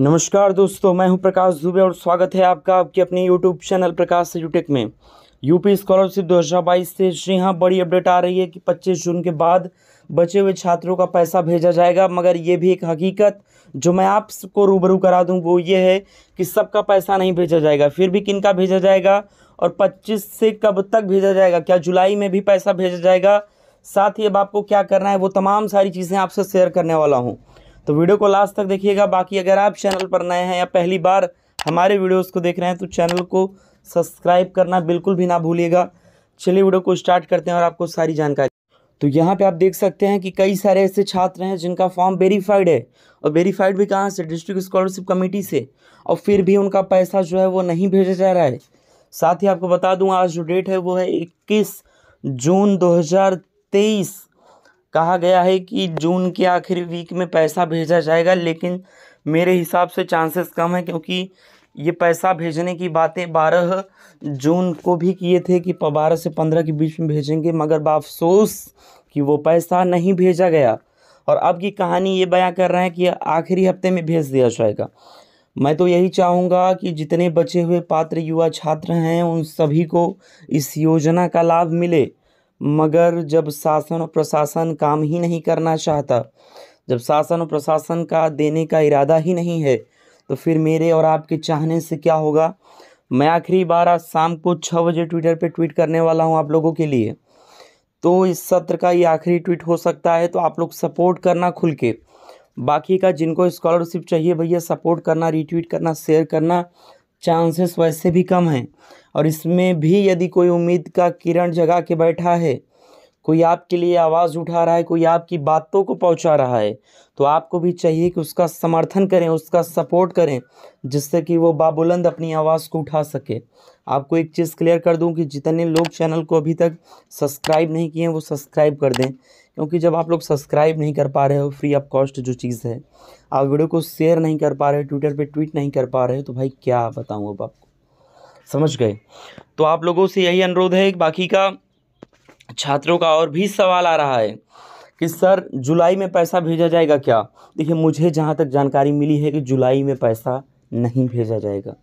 नमस्कार दोस्तों मैं हूं प्रकाश दुबे और स्वागत है आपका आपके अपने यूट्यूब चैनल प्रकाश यूटेक में यूपी स्कॉलरशिप 2022 से जी हाँ बड़ी अपडेट आ रही है कि 25 जून के बाद बचे हुए छात्रों का पैसा भेजा जाएगा मगर ये भी एक हकीकत जो मैं आपको रूबरू करा दूँ वो ये है कि सबका पैसा नहीं भेजा जाएगा फिर भी किन का भेजा जाएगा और पच्चीस से कब तक भेजा जाएगा क्या जुलाई में भी पैसा भेजा जाएगा साथ ही अब आपको क्या करना है वो तमाम सारी चीज़ें आपसे शेयर करने वाला हूँ तो वीडियो को लास्ट तक देखिएगा बाकी अगर आप चैनल पर नए हैं या पहली बार हमारे वीडियोस को देख रहे हैं तो चैनल को सब्सक्राइब करना बिल्कुल भी ना भूलिएगा चलिए वीडियो को स्टार्ट करते हैं और आपको सारी जानकारी तो यहाँ पे आप देख सकते हैं कि कई सारे ऐसे छात्र हैं जिनका फॉर्म वेरीफाइड है और वेरीफाइड भी कहाँ से डिस्ट्रिक्ट स्कॉलरशिप कमेटी से और फिर भी उनका पैसा जो है वो नहीं भेजा जा रहा है साथ ही आपको बता दूँ आज जो डेट है वो है इक्कीस जून 2023 कहा गया है कि जून के आखिरी वीक में पैसा भेजा जाएगा लेकिन मेरे हिसाब से चांसेस कम है क्योंकि ये पैसा भेजने की बातें बारह जून को भी किए थे कि बारह से पंद्रह के बीच में भेजेंगे मगर बाफसोस कि वो पैसा नहीं भेजा गया और अब की कहानी ये बयां कर रहे हैं कि आखिरी हफ्ते में भेज दिया जाएगा मैं तो यही चाहूँगा कि जितने बचे हुए पात्र युवा छात्र हैं उन सभी को इस योजना का लाभ मिले मगर जब शासन और प्रशासन काम ही नहीं करना चाहता जब शासन और प्रशासन का देने का इरादा ही नहीं है तो फिर मेरे और आपके चाहने से क्या होगा मैं आखिरी बार आज शाम को छः बजे ट्विटर पे ट्वीट करने वाला हूँ आप लोगों के लिए तो इस सत्र का ये आखिरी ट्वीट हो सकता है तो आप लोग सपोर्ट करना खुल के बाकी का जिनको स्कॉलरशिप चाहिए भैया सपोर्ट करना रीट्वीट करना शेयर करना चांसेस वैसे भी कम हैं और इसमें भी यदि कोई उम्मीद का किरण जगा के बैठा है कोई आपके लिए आवाज़ उठा रहा है कोई आपकी बातों को पहुंचा रहा है तो आपको भी चाहिए कि उसका समर्थन करें उसका सपोर्ट करें जिससे कि वो बाबुलंद अपनी आवाज़ को उठा सके आपको एक चीज़ क्लियर कर दूं कि जितने लोग चैनल को अभी तक सब्सक्राइब नहीं किए हैं वो सब्सक्राइब कर दें क्योंकि जब आप लोग सब्सक्राइब नहीं कर पा रहे हो फ्री ऑफ कॉस्ट जो चीज़ है आप वीडियो को शेयर नहीं कर पा रहे ट्विटर पर ट्वीट नहीं कर पा रहे तो भाई क्या बताऊँ अब आपको समझ गए तो आप लोगों से यही अनुरोध है बाकी का छात्रों का और भी सवाल आ रहा है कि सर जुलाई में पैसा भेजा जाएगा क्या देखिए मुझे जहाँ तक जानकारी मिली है कि जुलाई में पैसा नहीं भेजा जाएगा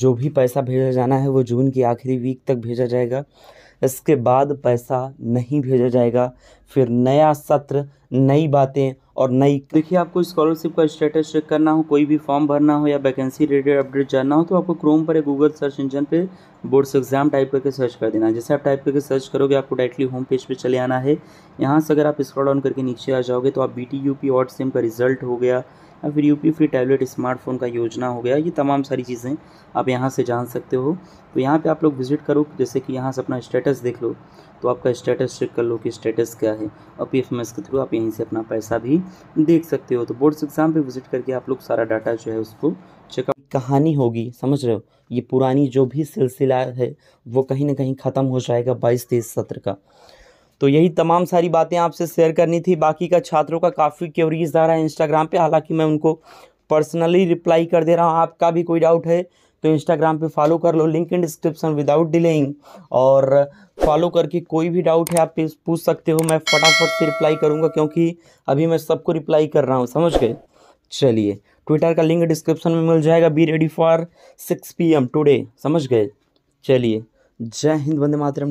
जो भी पैसा भेजा जाना है वो जून की आखिरी वीक तक भेजा जाएगा इसके बाद पैसा नहीं भेजा जाएगा फिर नया सत्र नई बातें और नई देखिए आपको स्कॉलरशिप का स्टेटस चेक करना हो कोई भी फॉर्म भरना हो या वैकेंसी रिलेटेड अपडेट जानना हो तो आपको क्रोम पर या गूगल सर्च इंजन पे बोर्ड्स एग्जाम टाइप करके सर्च कर देना है जैसे आप टाइप करके सर्च करोगे आपको डायरेक्टली होम पेज पे चले आना है यहाँ से अगर आप स्क्रॉल ऑन करके नीचे आ जाओगे तो आप B T U P odd sem का रिजल्ट हो गया या फिर पी फ्री टैबलेट स्मार्टफोन का योजना हो गया ये तमाम सारी चीज़ें आप यहाँ से जान सकते हो तो यहाँ पर आप लोग विजिट करो जैसे कि यहाँ से अपना स्टेटस स्टेटस देख लो तो आपका स्टेटस चेक कर लो कि स्टेटस क्या है और पी के थ्रू आप यहीं से अपना पैसा भी देख सकते हो तो बोर्ड्स एग्ज़ाम पे विजिट करके आप लोग सारा डाटा जो है उसको चेकअप कहानी होगी समझ रहे हो ये पुरानी जो भी सिलसिला है वो कहीं ना कहीं ख़त्म हो जाएगा बाईस तेईस सत्र का तो यही तमाम सारी बातें आपसे शेयर करनी थी बाकी का छात्रों का काफ़ी क्यूरीज आ रहा है इंस्टाग्राम पर हालाँकि मैं उनको पर्सनली रिप्लाई कर दे रहा हूँ आपका भी कोई डाउट है तो इंस्टाग्राम पे फॉलो कर लो link in description without delaying और फॉलो करके कोई भी डाउट है आप पूछ सकते हो मैं फटाफट से रिप्लाई करूँगा क्योंकि अभी मैं सबको रिप्लाई कर रहा हूँ समझ गए चलिए ट्विटर का लिंक डिस्क्रिप्शन में मिल जाएगा be ready for six P M today समझ गए चलिए जय हिंद वंदे मातरम